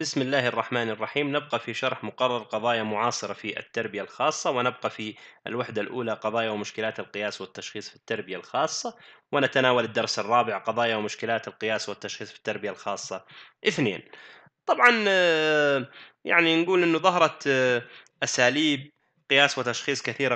بسم الله الرحمن الرحيم نبقى في شرح مقرر قضايا معاصرة في التربية الخاصة ونبقى في الوحدة الأولى قضايا ومشكلات القياس والتشخيص في التربية الخاصة ونتناول الدرس الرابع قضايا ومشكلات القياس والتشخيص في التربية الخاصة اثنين طبعا آه، يعني نقول أنه ظهرت آه، أساليب قياس وتشخيص كثيرة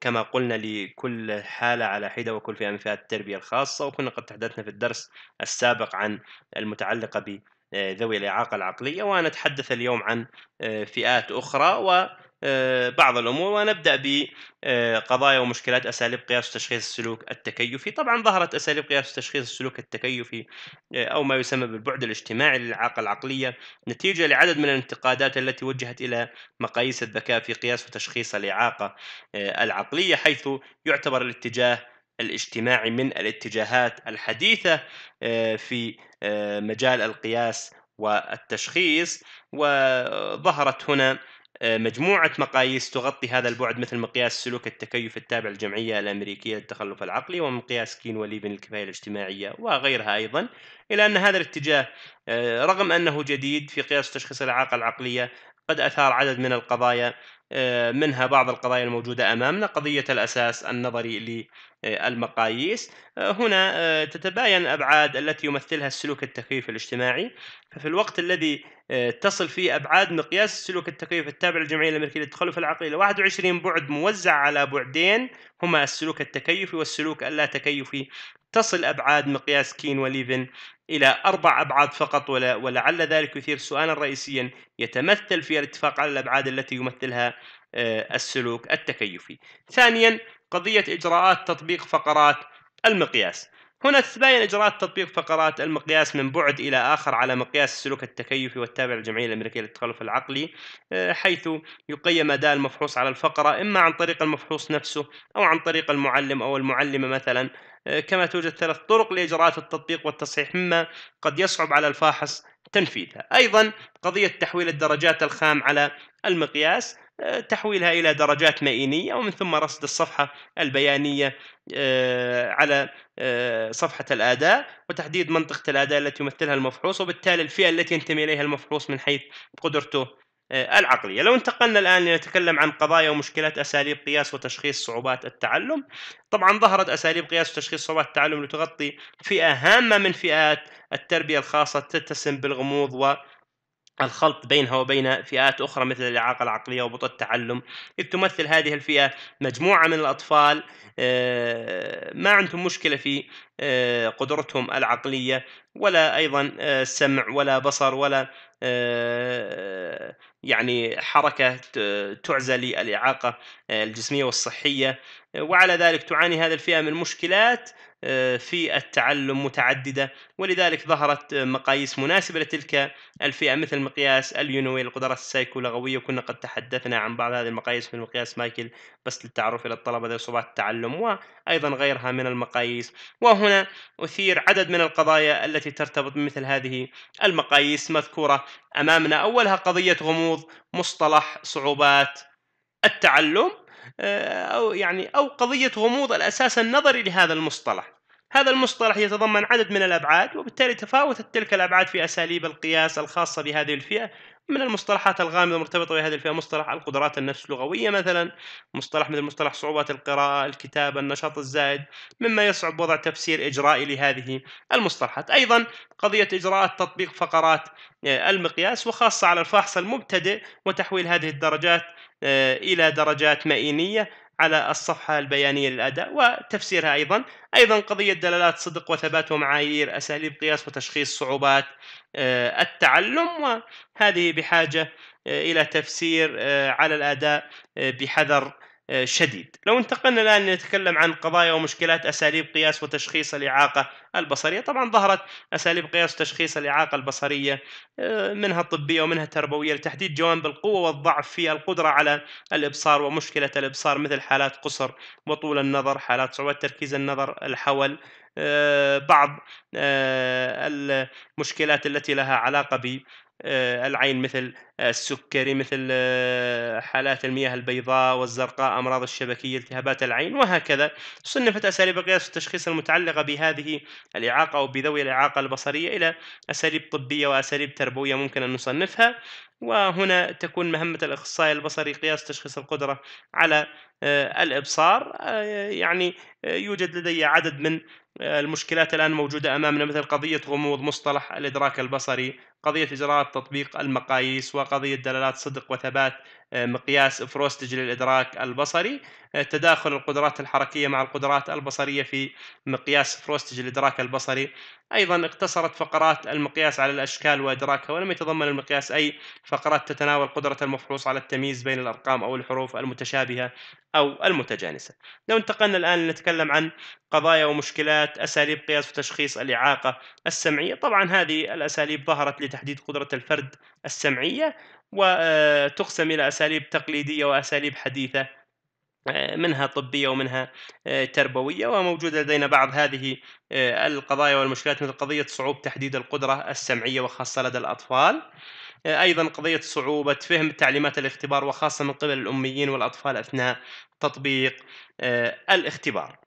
كما قلنا لكل حالة على حدة وكل فئة من فئات التربية الخاصة وكنا قد تحدثنا في الدرس السابق عن المتعلقة ب ذوي الإعاقة العقلية ونتحدث اليوم عن آه، فئات أخرى و آه، بعض الامور ونبدا بقضايا آه، ومشكلات اساليب قياس وتشخيص السلوك التكيفي، طبعا ظهرت اساليب قياس وتشخيص السلوك التكيفي او ما يسمى بالبعد الاجتماعي للاعاقه العقليه نتيجه لعدد من الانتقادات التي وجهت الى مقاييس الذكاء في قياس وتشخيص الاعاقه العقليه حيث يعتبر الاتجاه الاجتماعي من الاتجاهات الحديثة آه، في آه، مجال القياس والتشخيص وظهرت هنا آه، مجموعة مقاييس تغطي هذا البعد مثل مقياس سلوك التكيف التابع للجمعية الأمريكية للتخلف العقلي ومقياس كين وليفن الكفاية الاجتماعية وغيرها أيضا إلى أن هذا الاتجاه رغم أنه جديد في قياس تشخيص الإعاقة العقلية قد أثار عدد من القضايا آه، منها بعض القضايا الموجودة أمامنا قضية الأساس النظري للمقاييس آه، هنا آه، تتباين الأبعاد التي يمثلها السلوك التكييف الاجتماعي ففي الوقت الذي تصل فيه أبعاد مقياس السلوك التكييف التابع للجمعية الأمريكية للتخلف العقلي إلى 21 بعد موزع على بعدين هما السلوك التكيفي والسلوك اللا تكيفي تصل أبعاد مقياس كين وليفن إلى أربع أبعاد فقط ولا ولعل ذلك يثير سؤالا رئيسيا يتمثل في الاتفاق على الأبعاد التي يمثلها آه، السلوك التكيفي. ثانيا قضية إجراءات تطبيق فقرات المقياس. هنا تتباين إجراءات تطبيق فقرات المقياس من بعد إلى آخر على مقياس السلوك التكيفي والتابع للجمعية الأمريكية للتخلف العقلي آه، حيث يقيم أداء المفحوص على الفقرة إما عن طريق المفحوص نفسه أو عن طريق المعلم أو المعلمة مثلا آه، كما توجد ثلاث طرق لإجراءات التطبيق والتصحيح مما قد يصعب على الفاحص تنفيذها أيضا قضية تحويل الدرجات الخام على المقياس آه، تحويلها إلى درجات مئينية ومن ثم رصد الصفحة البيانية آه، على آه، صفحة الاداء وتحديد منطقة الاداء التي يمثلها المفحوص وبالتالي الفئة التي ينتمي إليها المفحوص من حيث قدرته العقلية لو انتقلنا الآن لنتكلم عن قضايا ومشكلات أساليب قياس وتشخيص صعوبات التعلم طبعا ظهرت أساليب قياس وتشخيص صعوبات التعلم لتغطي فئة هامة من فئات التربية الخاصة تتسم بالغموض و الخلط بينها وبين فئات أخرى مثل الإعاقة العقلية وبطء التعلم إذ تمثل هذه الفئة مجموعة من الأطفال آه، ما عندهم مشكلة في آه، قدرتهم العقلية ولا أيضا آه، سمع ولا بصر ولا يعني حركة تعزى للإعاقة الجسمية والصحية وعلى ذلك تعاني هذه الفئة من مشكلات في التعلم متعددة ولذلك ظهرت مقاييس مناسبة لتلك الفئة مثل مقياس اليونوي القدرات السايكولغوية وكنا قد تحدثنا عن بعض هذه المقاييس من مقياس مايكل بس للتعرف إلى الطلبة ذوي صعوبات التعلم وأيضا غيرها من المقاييس وهنا أثير عدد من القضايا التي ترتبط بمثل هذه المقاييس مذكورة أمامنا أولها قضية غموض غموض مصطلح صعوبات التعلم آه، او يعني او قضيه غموض الاساس النظري لهذا المصطلح هذا المصطلح يتضمن عدد من الابعاد وبالتالي تفاوتت تلك الابعاد في اساليب القياس الخاصه بهذه الفئه من المصطلحات الغامضة المرتبطة بهذه الفئة مصطلح القدرات النفس لغوية مثلا مصطلح مثل مصطلح صعوبات القراءة الكتابة النشاط الزائد مما يصعب وضع تفسير إجرائي لهذه المصطلحات أيضا قضية إجراءات تطبيق فقرات آه، المقياس وخاصة على الفاحص المبتدئ وتحويل هذه الدرجات آه، إلى درجات مئينية على الصفحة البيانية للأداء وتفسيرها أيضا أيضا قضية دلالات صدق وثبات ومعايير أساليب قياس وتشخيص صعوبات آه، التعلم وهذه بحاجة آه، إلى تفسير آه، على الأداء بحذر آه، شديد لو انتقلنا الآن نتكلم عن قضايا ومشكلات أساليب قياس وتشخيص الإعاقة البصرية طبعا ظهرت أساليب قياس وتشخيص الإعاقة البصرية آه، منها الطبية ومنها التربوية لتحديد جوانب القوة والضعف في القدرة على الإبصار ومشكلة الإبصار مثل حالات قصر وطول النظر حالات صعوبة تركيز النظر الحول آه، بعض المشكلات التي لها علاقة آه، العين مثل آه، السكري مثل آه، حالات المياه البيضاء والزرقاء امراض الشبكيه التهابات العين وهكذا صنفت اساليب القياس والتشخيص المتعلقه بهذه الاعاقه او بذوي الاعاقه البصريه الى اساليب طبيه واساليب تربويه ممكن ان نصنفها وهنا تكون مهمه الاخصائي البصري قياس تشخيص القدره على آه، الابصار آه، يعني آه، يوجد لدي عدد من المشكلات الان موجوده امامنا مثل قضيه غموض مصطلح الادراك البصري، قضيه اجراءات تطبيق المقاييس وقضيه دلالات صدق وثبات مقياس فروستج للادراك البصري، تداخل القدرات الحركيه مع القدرات البصريه في مقياس فروستج للادراك البصري، أيضا اقتصرت فقرات المقياس على الأشكال وإدراكها ولم يتضمن المقياس أي فقرات تتناول قدرة المفحوص على التمييز بين الأرقام أو الحروف المتشابهة أو المتجانسة لو انتقلنا الآن لنتكلم عن قضايا ومشكلات أساليب قياس وتشخيص الإعاقة السمعية طبعا هذه الأساليب ظهرت لتحديد قدرة الفرد السمعية وتقسم إلى أساليب تقليدية وأساليب حديثة آه، منها طبيه ومنها آه، تربويه وموجوده لدينا بعض هذه آه، القضايا والمشكلات مثل قضيه صعوبه تحديد القدره السمعيه وخاصه لدى الاطفال. ايضا قضيه صعوبه فهم تعليمات الاختبار وخاصه من قبل الاميين والاطفال اثناء تطبيق الاختبار.